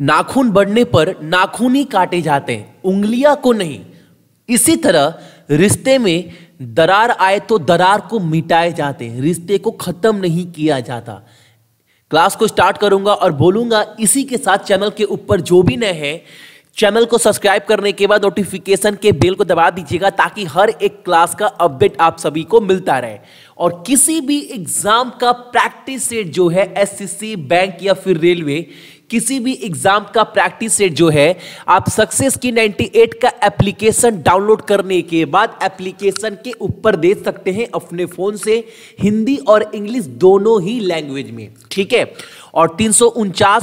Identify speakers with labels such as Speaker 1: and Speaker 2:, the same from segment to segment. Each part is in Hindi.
Speaker 1: नाखून बढ़ने पर नाखून ही काटे जाते हैं उंगलियां को नहीं इसी तरह रिश्ते में दरार आए तो दरार को मिटाए जाते हैं रिश्ते को ख़त्म नहीं किया जाता क्लास को स्टार्ट करूंगा और बोलूंगा इसी के साथ चैनल के ऊपर जो भी नए हैं चैनल को सब्सक्राइब करने के बाद नोटिफिकेशन के बेल को दबा दीजिएगा ताकि हर एक क्लास का अपडेट आप सभी को मिलता रहे और किसी भी एग्जाम का प्रैक्टिस सेट जो है एसएससी बैंक या फिर रेलवे किसी भी एग्जाम का प्रैक्टिस सेट जो है आप सक्सेस की 98 का एप्लीकेशन डाउनलोड करने के बाद एप्लीकेशन के ऊपर दे सकते हैं अपने फोन से हिंदी और इंग्लिश दोनों ही लैंग्वेज में ठीक है और तीन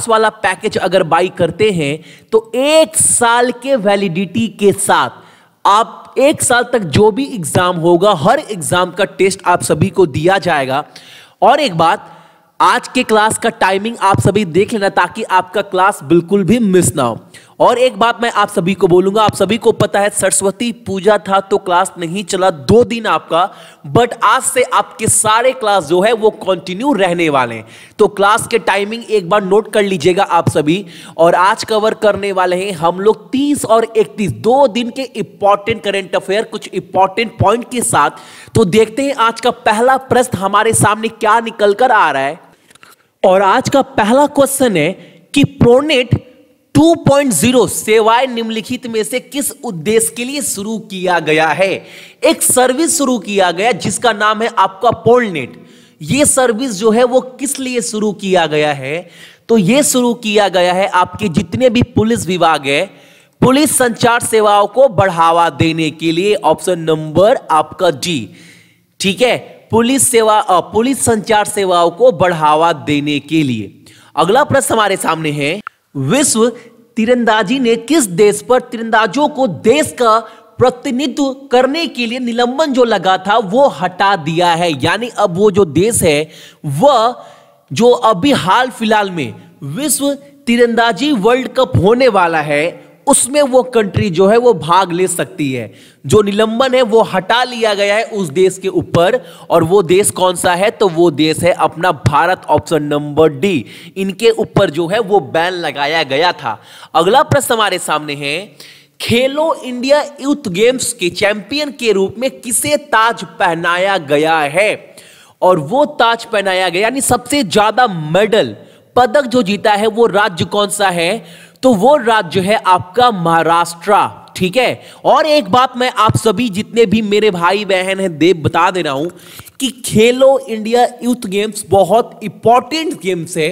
Speaker 1: वाला पैकेज अगर बाई करते हैं तो एक साल के वैलिडिटी के साथ आप एक साल तक जो भी एग्जाम होगा हर एग्जाम का टेस्ट आप सभी को दिया जाएगा और एक बात आज के क्लास का टाइमिंग आप सभी देख लेना ताकि आपका क्लास बिल्कुल भी मिस ना हो और एक बात मैं आप सभी को बोलूंगा आप सभी को पता है सरस्वती पूजा था तो क्लास नहीं चला दो दिन आपका बट आज से आपके सारे क्लास जो है वो कंटिन्यू रहने वाले हैं तो क्लास के टाइमिंग एक बार नोट कर लीजिएगा आप सभी और आज कवर करने वाले हैं हम लोग 30 और 31 दो दिन के इंपॉर्टेंट करेंट अफेयर कुछ इंपॉर्टेंट पॉइंट के साथ तो देखते हैं आज का पहला प्रश्न हमारे सामने क्या निकल कर आ रहा है और आज का पहला क्वेश्चन है कि प्रोनेट 2.0 सेवाएं निम्नलिखित में से किस उद्देश्य के लिए शुरू किया गया है एक सर्विस शुरू किया गया जिसका नाम है आपका पोलनेट ये सर्विस जो है वो किस लिए शुरू किया गया है तो ये शुरू किया गया है आपके जितने भी पुलिस विभाग है पुलिस संचार सेवाओं को बढ़ावा देने के लिए ऑप्शन नंबर आपका जी ठीक है पुलिस सेवा पुलिस संचार सेवाओं को बढ़ावा देने के लिए अगला प्रश्न हमारे सामने है विश्व तीरंदाजी ने किस देश पर तीरंदाजों को देश का प्रतिनिधित्व करने के लिए निलंबन जो लगा था वो हटा दिया है यानी अब वो जो देश है वह जो अभी हाल फिलहाल में विश्व तीरंदाजी वर्ल्ड कप होने वाला है उसमें वो कंट्री जो है वो भाग ले सकती है जो निलंबन है वो हटा लिया गया है उस देश के ऊपर और वो देश कौन सा है तो वो देश है अपना भारत ऑप्शन नंबर डी इनके ऊपर जो है वो बैन लगाया गया था अगला प्रश्न हमारे सामने है खेलो इंडिया यूथ गेम्स के चैंपियन के रूप में किसे ताज पहनाया गया है और वो ताज पहनाया गया यानी सबसे ज्यादा मेडल पदक जो जीता है वो राज्य कौन सा है तो वो राज्य है आपका महाराष्ट्र ठीक है और एक बात मैं आप सभी जितने भी मेरे भाई बहन हैं देव बता दे रहा हूं कि खेलो इंडिया यूथ गेम्स बहुत इंपॉर्टेंट गेम्स है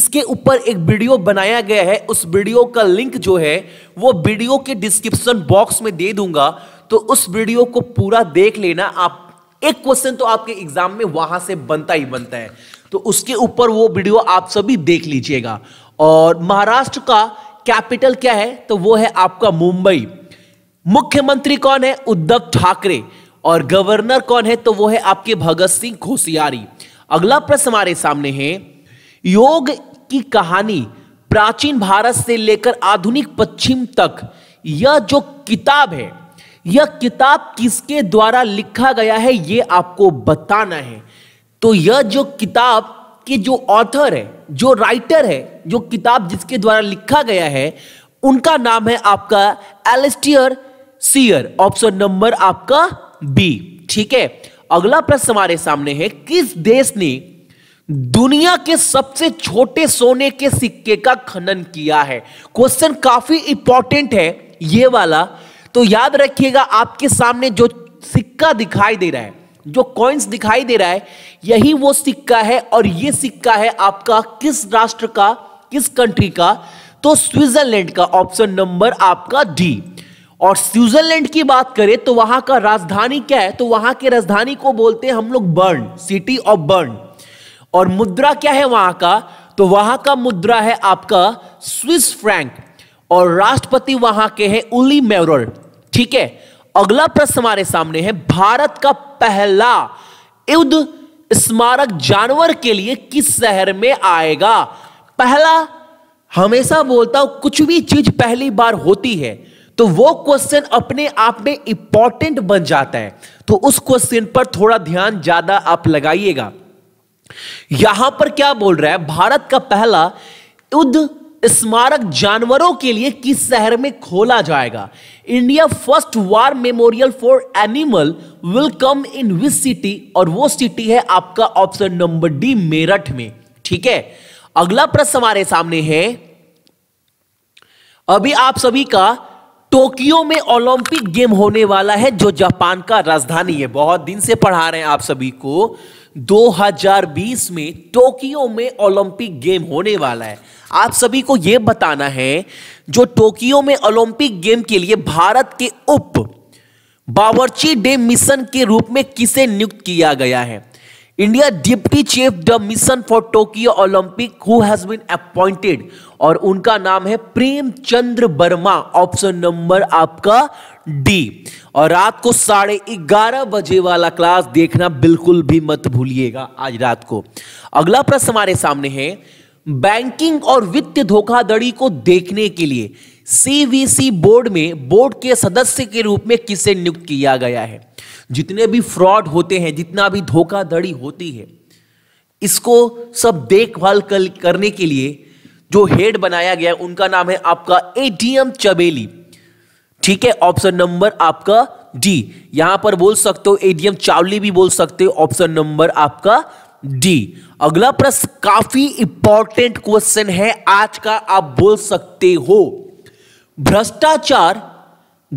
Speaker 1: इसके ऊपर एक वीडियो बनाया गया है उस वीडियो का लिंक जो है वो वीडियो के डिस्क्रिप्शन बॉक्स में दे दूंगा तो उस वीडियो को पूरा देख लेना आप एक क्वेश्चन तो आपके एग्जाम में वहां से बनता ही बनता है तो उसके ऊपर वो वीडियो आप सभी देख लीजिएगा और महाराष्ट्र का कैपिटल क्या है तो वो है आपका मुंबई मुख्यमंत्री कौन है उद्धव ठाकरे और गवर्नर कौन है तो वो है आपके भगत सिंह खोसियारी अगला प्रश्न हमारे सामने है योग की कहानी प्राचीन भारत से लेकर आधुनिक पश्चिम तक यह जो किताब है यह किताब किसके द्वारा लिखा गया है ये आपको बताना है तो यह जो किताब के जो ऑथर है जो राइटर है जो किताब जिसके द्वारा लिखा गया है उनका नाम है आपका एलिस्टियर सीयर ऑप्शन नंबर आपका बी ठीक है अगला प्रश्न हमारे सामने है किस देश ने दुनिया के सबसे छोटे सोने के सिक्के का खनन किया है क्वेश्चन काफी इंपॉर्टेंट है ये वाला तो याद रखिएगा आपके सामने जो सिक्का दिखाई दे रहा है जो कॉइन्स दिखाई दे रहा है यही वो सिक्का है और ये सिक्का है आपका किस राष्ट्र का किस कंट्री का तो स्विट्जरलैंड का ऑप्शन नंबर आपका डी और स्विट्जरलैंड की बात करें तो वहां का राजधानी क्या है तो वहां की राजधानी को बोलते हैं हम लोग बर्न सिटी ऑफ बर्न और मुद्रा क्या है वहां का तो वहां का मुद्रा है आपका स्विस फ्रैंक और राष्ट्रपति वहां के हैं उली मेवर ठीक है अगला प्रश्न हमारे सामने है भारत का पहला युद्ध स्मारक जानवर के लिए किस शहर में आएगा पहला हमेशा बोलता हूं कुछ भी चीज पहली बार होती है तो वो क्वेश्चन अपने आप में इंपॉर्टेंट बन जाता है तो उस क्वेश्चन पर थोड़ा ध्यान ज्यादा आप लगाइएगा यहां पर क्या बोल रहा है भारत का पहला युद्ध स्मारक जानवरों के लिए किस शहर में खोला जाएगा India first war memorial for animal will come in this city और वो सिटी है आपका ऑप्शन नंबर डी मेरठ में ठीक है अगला प्रश्न हमारे सामने है अभी आप सभी का टोक्यो में ओलंपिक गेम होने वाला है जो जापान का राजधानी है बहुत दिन से पढ़ा रहे हैं आप सभी को 2020 में टोक्यो में ओलंपिक गेम होने वाला है आप सभी को यह बताना है जो टोक्यो में ओलंपिक गेम के लिए भारत के उप बावर्ची डे मिशन के रूप में किसे नियुक्त किया गया है India deputy chief the mission for Tokyo Olympic who has been appointed और उनका नाम है प्रेम चंद्र वर्मा ऑप्शन नंबर आपका डी और रात को साढ़े ग्यारह बजे वाला क्लास देखना बिल्कुल भी मत भूलिएगा आज रात को अगला प्रश्न हमारे सामने है बैंकिंग और वित्त धोखाधड़ी को देखने के लिए सीवीसी बोर्ड में बोर्ड के सदस्य के रूप में किसे नियुक्त किया गया है जितने भी फ्रॉड होते हैं जितना भी धोखाधड़ी होती है इसको सब देखभाल करने के लिए जो हेड बनाया गया उनका नाम है आपका एडीएम चबेली ठीक है ऑप्शन नंबर आपका डी यहां पर बोल सकते हो एडीएम चावली भी बोल सकते हो ऑप्शन नंबर आपका डी अगला प्रश्न काफी इंपॉर्टेंट क्वेश्चन है आज का आप बोल सकते हो भ्रष्टाचार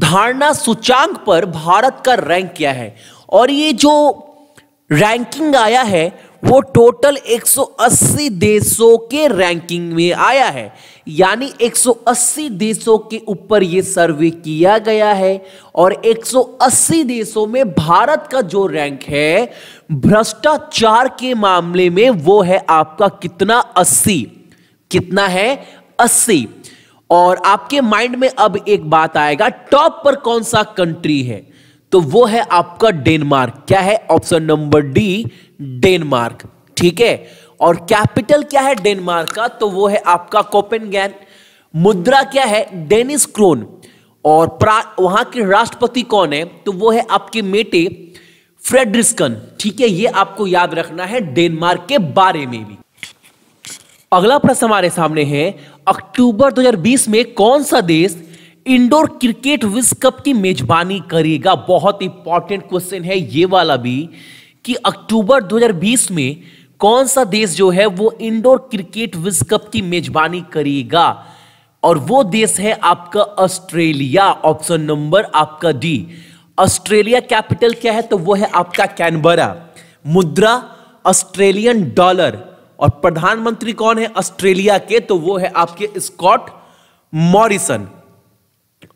Speaker 1: धारणा सूचांक पर भारत का रैंक क्या है और ये जो रैंकिंग आया है वो टोटल 180 देशों के रैंकिंग में आया है यानी 180 देशों के ऊपर ये सर्वे किया गया है और 180 देशों में भारत का जो रैंक है भ्रष्टाचार के मामले में वो है आपका कितना 80 कितना है 80 और आपके माइंड में अब एक बात आएगा टॉप पर कौन सा कंट्री है तो वो है आपका डेनमार्क क्या है ऑप्शन नंबर डी डेनमार्क ठीक है और कैपिटल क्या है डेनमार्क का तो वो है आपका कोपेन मुद्रा क्या है डेनिस क्रोन और वहां के राष्ट्रपति कौन है तो वो है आपके मेटे फ्रेडरिस्कन ठीक है ये आपको याद रखना है डेनमार्क के बारे में भी अगला प्रश्न हमारे सामने है अक्टूबर 2020 में कौन सा देश इंडोर क्रिकेट विश्व कप की मेजबानी करेगा बहुत इंपॉर्टेंट क्वेश्चन है ये वाला भी कि अक्टूबर 2020 में कौन सा देश जो है वो इंडोर क्रिकेट विश्व कप की मेजबानी करेगा और वो देश है आपका ऑस्ट्रेलिया ऑप्शन नंबर आपका डी ऑस्ट्रेलिया कैपिटल क्या है तो वो है आपका कैनबरा मुद्रा ऑस्ट्रेलियन डॉलर और प्रधानमंत्री कौन है ऑस्ट्रेलिया के तो वो है आपके स्कॉट मॉरिसन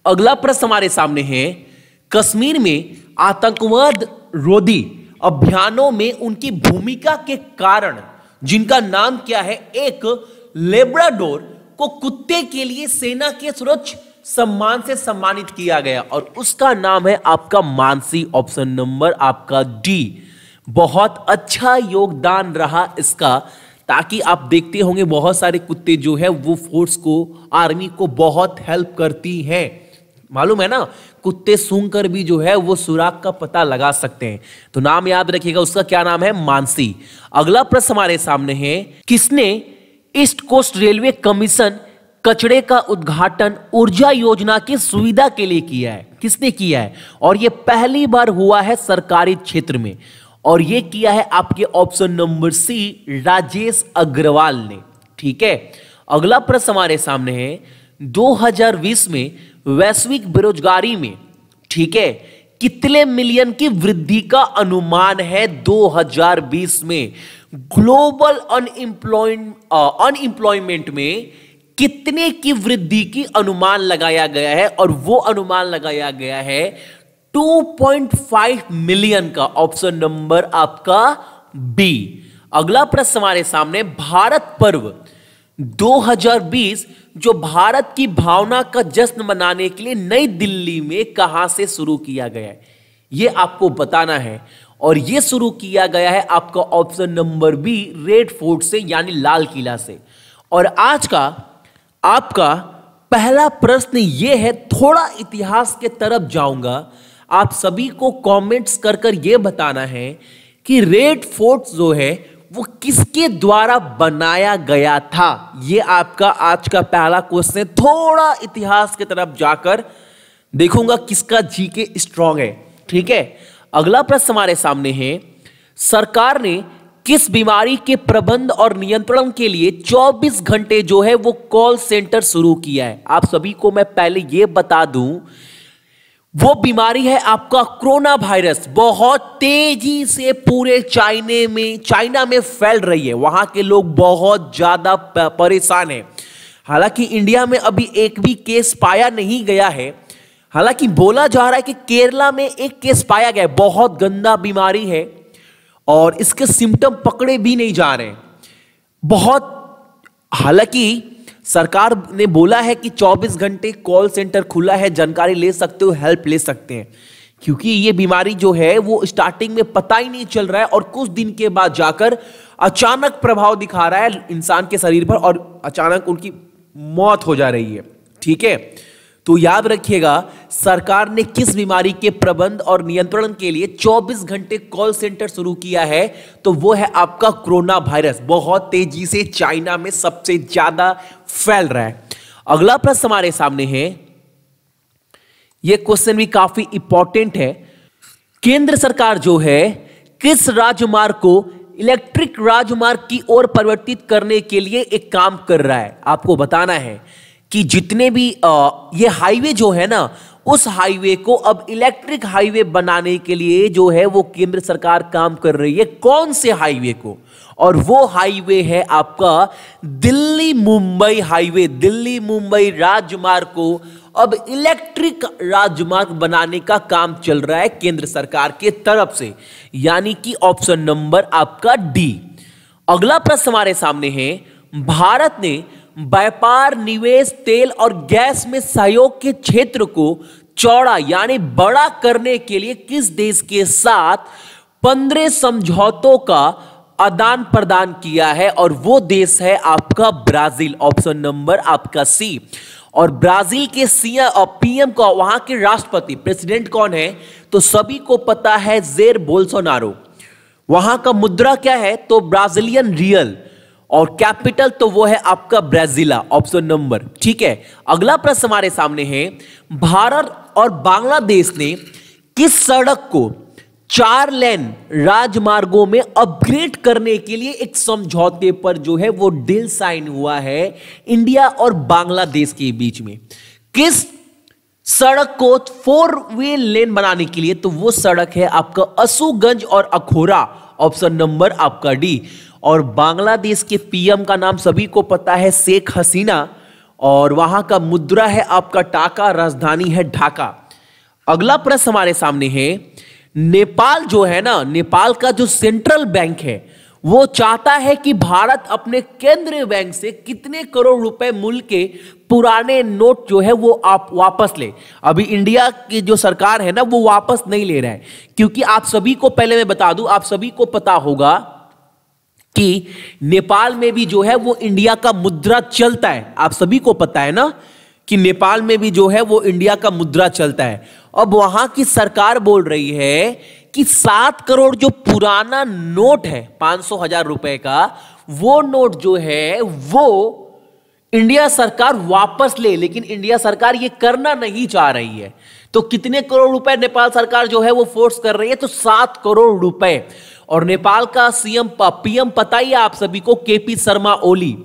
Speaker 1: अगला प्रश्न हमारे सामने है कश्मीर में आतंकवाद रोधी अभियानों में उनकी भूमिका के कारण जिनका नाम क्या है एक लेब्राडोर को कुत्ते के लिए सेना के सुरक्ष सम्मान से सम्मानित किया गया और उसका नाम है आपका मानसी ऑप्शन नंबर आपका डी बहुत अच्छा योगदान रहा इसका ताकि आप देखते होंगे बहुत सारे कुत्ते जो है वो फोर्स को आर्मी को बहुत हेल्प करती हैं मालूम है ना कुत्ते सूंघ कर भी जो है वो सुराग का पता लगा सकते हैं तो नाम याद रखिएगा उसका क्या नाम है मानसी अगला प्रश्न हमारे सामने है किसने ईस्ट कोस्ट रेलवे कमीशन कचड़े का उद्घाटन ऊर्जा योजना की सुविधा के लिए किया है किसने किया है और यह पहली बार हुआ है सरकारी क्षेत्र में और ये किया है आपके option number C Rajesh Agarwal ने ठीक है अगला प्रश्न हमारे सामने है 2020 में वैश्विक बेरोजगारी में ठीक है कितने मिलियन की वृद्धि का अनुमान है 2020 में ग्लोबल अनएम्प्लॉयमेंट अनएम्प्लॉयमेंट में कितने की वृद्धि की अनुमान लगाया गया है और वो अनुमान लगाया गया है 2.5 मिलियन का ऑप्शन नंबर आपका बी अगला प्रश्न हमारे सामने भारत पर्व 2020 जो भारत की भावना का जश्न मनाने के लिए नई दिल्ली में कहां से शुरू किया गया है ये आपको बताना है और यह शुरू किया गया है आपका option number B red fort से यानी लाल किला से और आज का आपका पहला प्रश्न ये है थोड़ा इतिहास के तरफ जाऊंगा आप सभी को कमेंट्स कर कर ये बताना है कि रेड फोर्ट जो है वो किसके द्वारा बनाया गया था ये आपका आज का पहला क्वेश्चन है थोड़ा इतिहास की तरफ जाकर देखूंगा किसका जी के स्ट्रांग है ठीक है अगला प्रश्न हमारे सामने है सरकार ने किस बीमारी के प्रबंध और नियंत्रण के लिए 24 घंटे जो है वो कॉल सेंटर शुरू किया है आप सभी को मैं पहले ये बता दूं वो बीमारी है आपका कोरोना वायरस बहुत तेजी से पूरे चाइने में चाइना में फैल रही है वहां के लोग बहुत ज्यादा परेशान है हालांकि इंडिया में अभी एक भी केस पाया नहीं गया है हालांकि बोला जा रहा है कि केरला में एक केस पाया गया है बहुत गंदा बीमारी है और इसके सिम्टम पकड़े भी नहीं जा रहे बहुत हालांकि सरकार ने बोला है कि 24 घंटे कॉल सेंटर खुला है जानकारी ले सकते हो हेल्प ले सकते हैं क्योंकि ये बीमारी जो है वो स्टार्टिंग में पता ही नहीं चल रहा है और कुछ दिन के बाद जाकर अचानक प्रभाव दिखा रहा है इंसान के शरीर पर और अचानक उनकी मौत हो जा रही है ठीक है तो याद रखिएगा सरकार ने किस बीमारी के प्रबंध और नियंत्रण के लिए 24 घंटे कॉल सेंटर शुरू किया है तो वो है आपका कोरोना वायरस बहुत तेजी से चाइना में सबसे ज्यादा फैल रहा है अगला प्रश्न हमारे सामने है ये क्वेश्चन भी काफी इंपॉर्टेंट है केंद्र सरकार जो है किस राजमार्ग को इलेक्ट्रिक राजमार्ग की ओर परिवर्तित करने के लिए एक काम कर रहा है आपको बताना है कि जितने भी आ, ये हाईवे जो है ना उस हाईवे को अब इलेक्ट्रिक हाईवे बनाने के लिए जो है वो केंद्र सरकार काम कर रही है कौन से हाईवे को और वो हाईवे है आपका दिल्ली मुंबई हाईवे दिल्ली मुंबई राजमार्ग को अब इलेक्ट्रिक राजमार्ग बनाने का काम चल रहा है केंद्र सरकार के तरफ से यानी कि ऑप्शन नंबर आपका डी अगला प्रश्न हमारे सामने है भारत ने व्यापार निवेश तेल और गैस में सहयोग के क्षेत्र को चौड़ा यानी बड़ा करने के लिए किस देश के साथ पंद्रह समझौतों का आदान प्रदान किया है और वो देश है आपका ब्राजील ऑप्शन नंबर आपका सी और ब्राजील के सीएम पीएम को वहां के राष्ट्रपति प्रेसिडेंट कौन है तो सभी को पता है जेर बोल्सोनारो वहां का मुद्रा क्या है तो ब्राजीलियन रियल और कैपिटल तो वो है आपका ब्राजीला ऑप्शन नंबर ठीक है अगला प्रश्न हमारे सामने है भारत और बांग्लादेश ने किस सड़क को चार लेन राजमार्गों में अपग्रेड करने के लिए एक समझौते पर जो है वो डील साइन हुआ है इंडिया और बांग्लादेश के बीच में किस सड़क को फोर वे लेन बनाने के लिए तो वो सड़क है आपका असुगंज और अखोरा ऑप्शन नंबर आपका डी और बांग्लादेश के पीएम का नाम सभी को पता है शेख हसीना और वहां का मुद्रा है आपका टाका राजधानी है ढाका अगला प्रश्न हमारे सामने है नेपाल जो है ना नेपाल का जो सेंट्रल बैंक है वो चाहता है कि भारत अपने केंद्रीय बैंक से कितने करोड़ रुपए मूल्य के पुराने नोट जो है वो आप वापस ले अभी इंडिया की जो सरकार है ना वो वापस नहीं ले रहा है क्योंकि आप सभी को पहले मैं बता दूं आप सभी को पता होगा कि नेपाल में भी जो है वो इंडिया का मुद्रा चलता है आप सभी को पता है ना कि नेपाल में भी जो है वो इंडिया का मुद्रा चलता है अब वहां की सरकार बोल रही है कि सात करोड़ जो पुराना नोट है पांच सौ हजार रुपए का वो नोट जो है वो इंडिया सरकार वापस ले लेकिन इंडिया सरकार ये करना नहीं चाह रही है तो कितने करोड़ रुपए नेपाल सरकार जो है वो फोर्स कर रही है तो सात करोड़ रुपए और नेपाल का सीएम पीएम पता ही आप सभी को केपी शर्मा ओली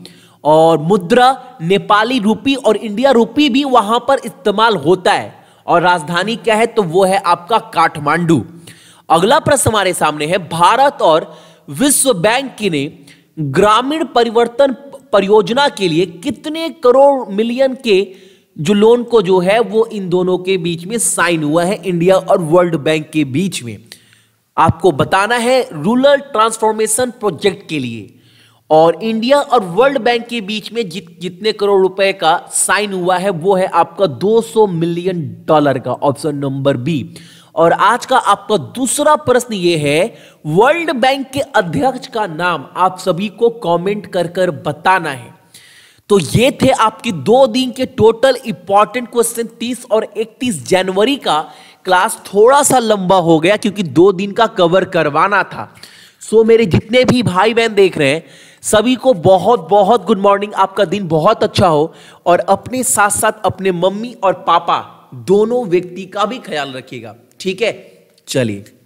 Speaker 1: और मुद्रा नेपाली रूपी और इंडिया रूपी भी वहां पर इस्तेमाल होता है और राजधानी क्या है तो वो है आपका काठमांडू अगला प्रश्न हमारे सामने है भारत और विश्व बैंक की ने ग्रामीण परिवर्तन परियोजना के लिए कितने करोड़ मिलियन के जो लोन को जो है वो इन दोनों के बीच में साइन हुआ है इंडिया और वर्ल्ड बैंक के बीच में आपको बताना है रूरल ट्रांसफॉर्मेशन प्रोजेक्ट के लिए और इंडिया और वर्ल्ड बैंक के बीच में जित जितने करोड़ रुपए का साइन हुआ है वो है आपका 200 मिलियन डॉलर का ऑप्शन नंबर बी और आज का आपका दूसरा प्रश्न ये है वर्ल्ड बैंक के अध्यक्ष का नाम आप सभी को कमेंट कर कर बताना है तो ये थे आपकी दो दिन के टोटल इंपॉर्टेंट क्वेश्चन 30 और 31 जनवरी का क्लास थोड़ा सा लंबा हो गया क्योंकि दो दिन का कवर करवाना था सो so, मेरे जितने भी भाई बहन देख रहे हैं सभी को बहुत बहुत गुड मॉर्निंग आपका दिन बहुत अच्छा हो और अपने साथ साथ अपने मम्मी और पापा दोनों व्यक्ति का भी ख्याल रखिएगा ठीक है चलिए